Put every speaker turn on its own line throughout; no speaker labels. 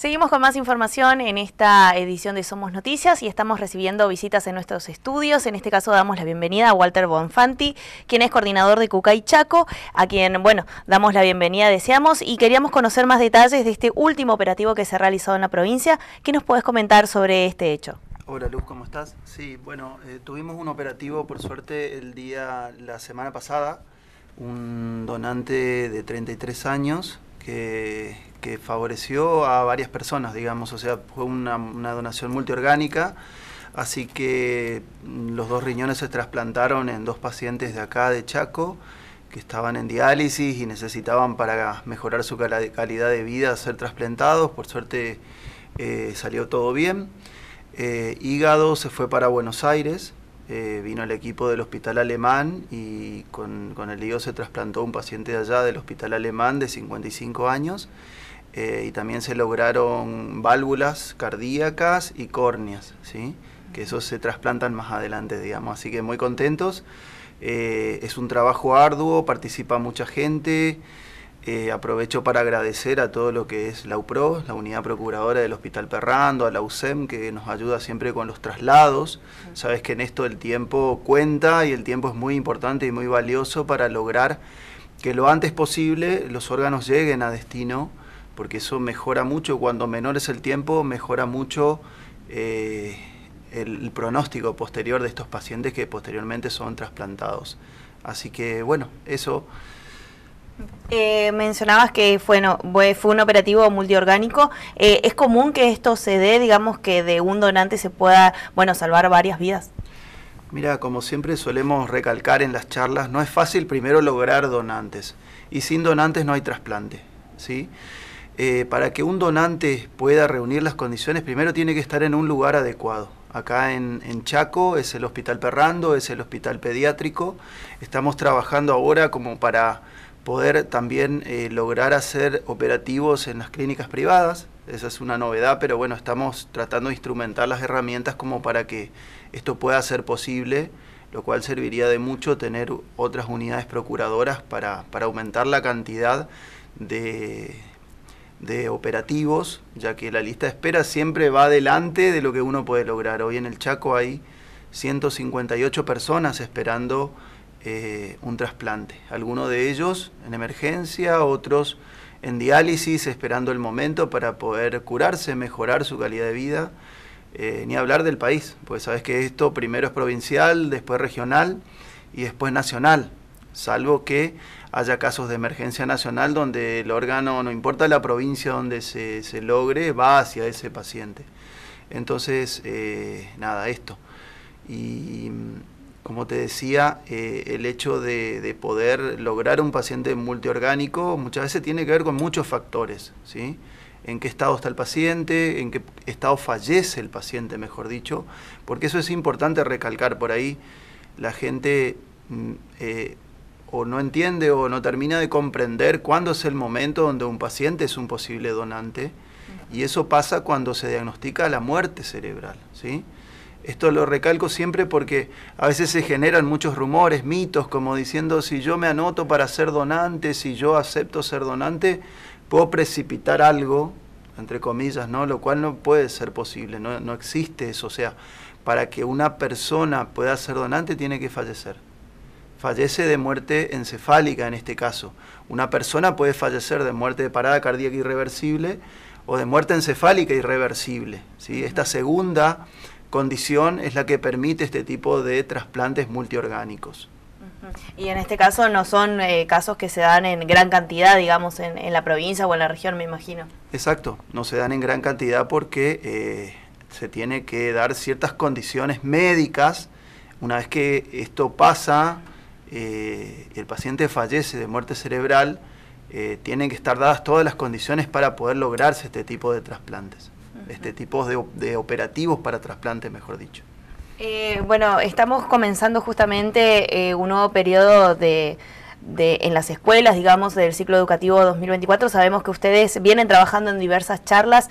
Seguimos con más información en esta edición de Somos Noticias y estamos recibiendo visitas en nuestros estudios. En este caso damos la bienvenida a Walter Bonfanti, quien es coordinador de Cucay Chaco, a quien, bueno, damos la bienvenida, deseamos, y queríamos conocer más detalles de este último operativo que se ha realizado en la provincia. ¿Qué nos puedes comentar sobre este hecho?
Hola Luz, ¿cómo estás? Sí, bueno, eh, tuvimos un operativo, por suerte, el día, la semana pasada, un donante de 33 años que, favoreció a varias personas, digamos, o sea, fue una, donación multiorgánica, así que los dos riñones se trasplantaron en dos pacientes de acá, de Chaco, que estaban en diálisis y necesitaban para mejorar su calidad de vida ser trasplantados, por suerte eh, salió todo bien. Eh, hígado se fue para Buenos Aires, eh, vino el equipo del hospital alemán y con, el lío se trasplantó un paciente allá del hospital alemán de 55 años eh, y también se lograron válvulas cardíacas y córneas, ¿sí? que esos se trasplantan más adelante, digamos, así que muy contentos. Eh, es un trabajo arduo, participa mucha gente. Eh, aprovecho para agradecer a todo lo que es la UPRO, la unidad procuradora del Hospital Perrando, a la USEM, que nos ayuda siempre con los traslados. Sabes que en esto el tiempo cuenta y el tiempo es muy importante y muy valioso para lograr que lo antes posible los órganos lleguen a destino, porque eso mejora mucho. Cuando menor es el tiempo, mejora mucho eh, el pronóstico posterior de estos pacientes que posteriormente son trasplantados. Así que, bueno, eso.
Eh, mencionabas que fue, fue un operativo multiorgánico. Eh, ¿Es común que esto se dé, digamos, que de un donante se pueda, bueno, salvar varias vidas?
Mira, como siempre solemos recalcar en las charlas, no es fácil primero lograr donantes y sin donantes no hay trasplante, ¿sí? Eh, para que un donante pueda reunir las condiciones, primero tiene que estar en un lugar adecuado. Acá en, Chaco es el Hospital Perrando, es el Hospital Pediátrico. Estamos trabajando ahora como para poder también eh, lograr hacer operativos en las clínicas privadas. Esa es una novedad, pero bueno, estamos tratando de instrumentar las herramientas como para que esto pueda ser posible, lo cual serviría de mucho tener otras unidades procuradoras para, aumentar la cantidad de, operativos, ya que la lista de espera siempre va adelante de lo que uno puede lograr. Hoy en el Chaco hay 158 personas esperando eh, un trasplante. Algunos de ellos en emergencia, otros en diálisis, esperando el momento para poder curarse, mejorar su calidad de vida, eh, ni hablar del país, pues sabes que esto primero es provincial, después regional y después nacional, salvo que haya casos de emergencia nacional donde el órgano, no importa la provincia donde se, logre, va hacia ese paciente. Entonces, eh, nada, esto. Y como te decía, eh, el hecho de, poder lograr un paciente multiorgánico muchas veces tiene que ver con muchos factores, ¿sí? En qué estado está el paciente, en qué estado fallece el paciente, mejor dicho, porque eso es importante recalcar por ahí. La gente mm, eh, o no entiende o no termina de comprender cuándo es el momento donde un paciente es un posible donante, y eso pasa cuando se diagnostica la muerte cerebral, ¿sí? Esto lo recalco siempre porque a veces se generan muchos rumores, mitos, como diciendo si yo me anoto para ser donante, si yo acepto ser donante, puedo precipitar algo, entre comillas, ¿no? Lo cual no puede ser posible, no, existe eso. O sea, para que una persona pueda ser donante tiene que fallecer. Fallece de muerte encefálica en este caso. Una persona puede fallecer de muerte de parada cardíaca irreversible o de muerte encefálica irreversible. Esta segunda condición es la que permite este tipo de trasplantes multiorgánicos.
Y en este caso no son eh, casos que se dan en gran cantidad, digamos, en, la provincia o en la región, me imagino.
Exacto, no se dan en gran cantidad porque eh, se tiene que dar ciertas condiciones médicas. Una vez que esto pasa, eh, el paciente fallece de muerte cerebral, tienen que estar dadas todas las condiciones para poder lograrse este tipo de trasplantes este, tipo de, operativos para trasplantes, mejor dicho.
Eh, bueno, estamos comenzando justamente eh, un nuevo periodo de, en las escuelas, digamos, del ciclo educativo 2024. Sabemos que ustedes vienen trabajando en diversas charlas.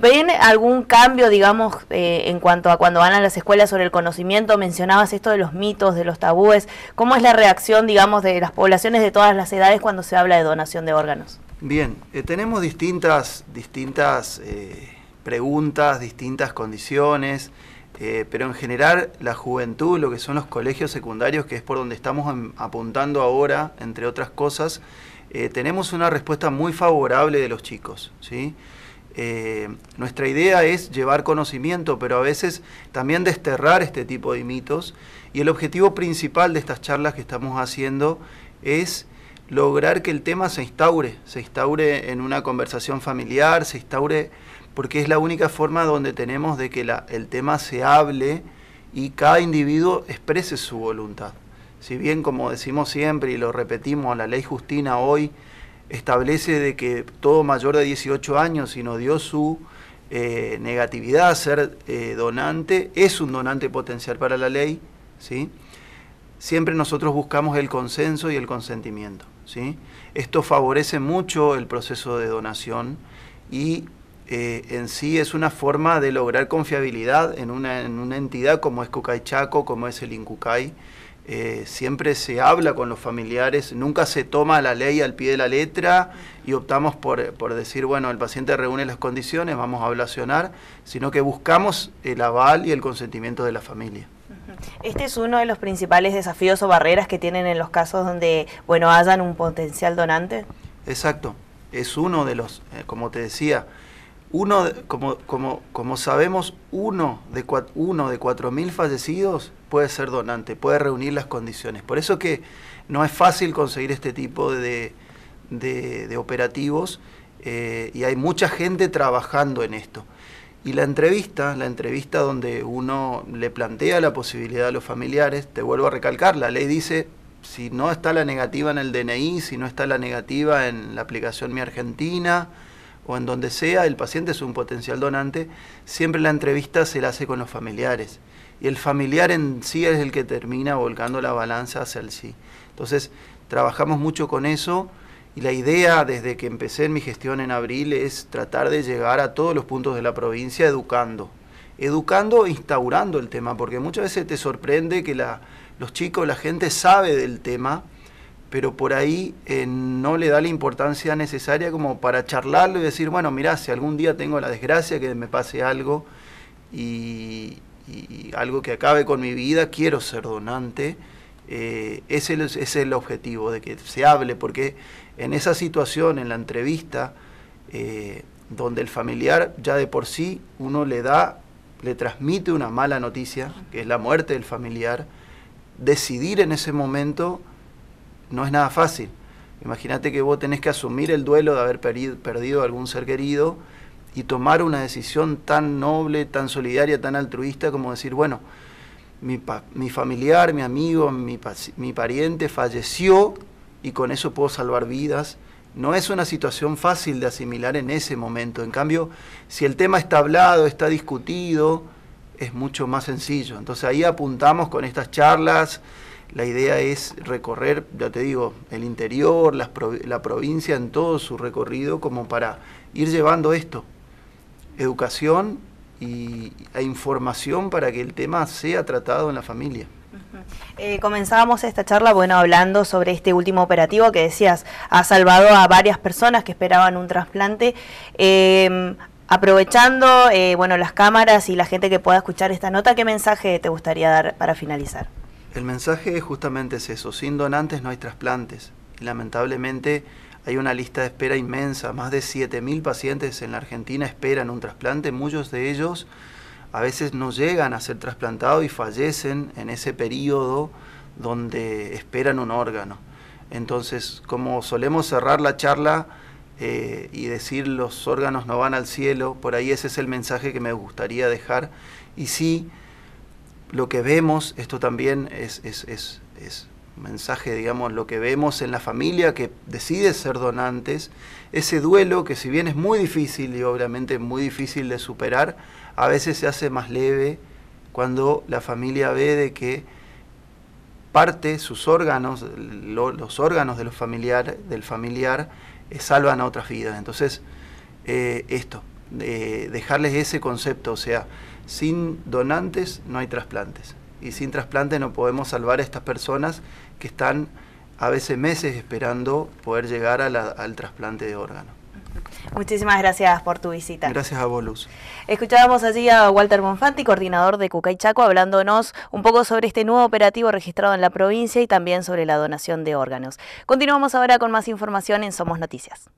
¿Ven algún cambio, digamos, eh, en cuanto a cuando van a las escuelas sobre el conocimiento? Mencionabas esto de los mitos, de los tabúes. ¿Cómo es la reacción, digamos, de las poblaciones de todas las edades cuando se habla de donación de órganos?
Bien, eh, tenemos distintas, distintas eh, preguntas, distintas condiciones, eh, pero en general la juventud, lo que son los colegios secundarios, que es por donde estamos apuntando ahora, entre otras cosas, tenemos una respuesta muy favorable de los chicos. ¿sí? nuestra idea es llevar conocimiento, pero a veces también desterrar este tipo de mitos. Y el objetivo principal de estas charlas que estamos haciendo es lograr que el tema se instaure, se instaure en una conversación familiar, se instaure, porque es la única forma donde tenemos de que el tema se hable y cada individuo exprese su voluntad. Si bien, como decimos siempre y lo repetimos, la ley Justina hoy establece de que todo mayor de 18 años, si no dio su eh, negatividad a ser eh, donante, es un donante potencial para la ley, ¿sí? siempre nosotros buscamos el consenso y el consentimiento. ¿sí? Esto favorece mucho el proceso de donación y eh, en sí es una forma de lograr confiabilidad en una, entidad como es Cucay Chaco, como es el Incucay. Eh, siempre se habla con los familiares, nunca se toma la ley al pie de la letra y optamos por, por decir, bueno, el paciente reúne las condiciones, vamos a ablacionar, sino que buscamos el aval y el consentimiento de la familia.
Este es uno de los principales desafíos o barreras que tienen en los casos donde, bueno, hayan un potencial donante.
Exacto, es uno de los, eh, como te decía, uno, como, sabemos, uno de, cuatro, uno de 4.000 fallecidos puede ser donante, puede reunir las condiciones. Por eso que no es fácil conseguir este tipo de, operativos eh, y hay mucha gente trabajando en esto. Y la entrevista, la entrevista donde uno le plantea la posibilidad a los familiares, te vuelvo a recalcar, la ley dice, si no está la negativa en el DNI, si no está la negativa en la aplicación Mi Argentina o en donde sea, el paciente es un potencial donante, siempre la entrevista se la hace con los familiares. Y el familiar en sí es el que termina volcando la balanza hacia el sí. Entonces, trabajamos mucho con eso. Y la idea desde que empecé en mi gestión en abril es tratar de llegar a todos los puntos de la provincia educando. Educando e instaurando el tema, porque muchas veces te sorprende que los chicos, la gente sabe del tema, pero por ahí eh, no le da la importancia necesaria como para charlarlo y decir, bueno, mirá, si algún día tengo la desgracia que me pase algo y algo que acabe con mi vida, quiero ser donante eh, ese es el objetivo, de que se hable, porque en esa situación, en la entrevista, eh, donde el familiar ya de por sí uno le da, le transmite una mala noticia, que es la muerte del familiar, decidir en ese momento no es nada fácil. Imagínate que vos tenés que asumir el duelo de haber perdido, perdido a algún ser querido y tomar una decisión tan noble, tan solidaria, tan altruista como decir, bueno, mi, mi familiar, mi amigo, mi, mi pariente falleció y con eso puedo salvar vidas. No es una situación fácil de asimilar en ese momento. En cambio, si el tema está hablado, está discutido, es mucho más sencillo. Entonces ahí apuntamos con estas charlas. La idea es recorrer, ya te digo, el interior, la provincia en todo su recorrido como para ir llevando esto. Educación y a información para que el tema sea tratado en la familia. Comenzamos
eh, comenzábamos esta charla, bueno, hablando sobre este último operativo que decías, ha salvado a varias personas que esperaban un trasplante. Em, aprovechando, eh, bueno, las cámaras y la gente que pueda escuchar esta nota, ¿qué mensaje te gustaría dar para finalizar?
El mensaje justamente es eso, sin donantes no hay trasplantes. lamentablemente hay una lista de espera inmensa, más de 7.000 pacientes en la Argentina esperan un trasplante, muchos de ellos a veces no llegan a ser trasplantados y fallecen en ese periodo donde esperan un órgano. Entonces, como solemos cerrar la charla eh, y decir los órganos no van al cielo, por ahí ese es el mensaje que me gustaría dejar. Y sí, lo que vemos, esto también es mensaje, digamos, lo que vemos en la familia que decide ser donantes, ese duelo que si bien es muy difícil y obviamente muy difícil de superar, a veces se hace más leve cuando la familia ve de que parte sus órganos, los órganos de los familiar, del familiar, eh, salvan a otras vidas. Entonces, eh, esto, dejarles ese concepto, o sea, sin donantes no hay trasplantes y sin trasplante no podemos salvar a estas personas que están a veces meses esperando poder llegar al trasplante de órgano.
Muchísimas gracias por tu visita. Gracias a vos, Escuchábamos allí a Walter Bonfanti, coordinador de Cucay Chaco, hablándonos un poco sobre este nuevo operativo registrado en la provincia y también sobre la donación de órganos. Continuamos ahora con más información en Somos Noticias.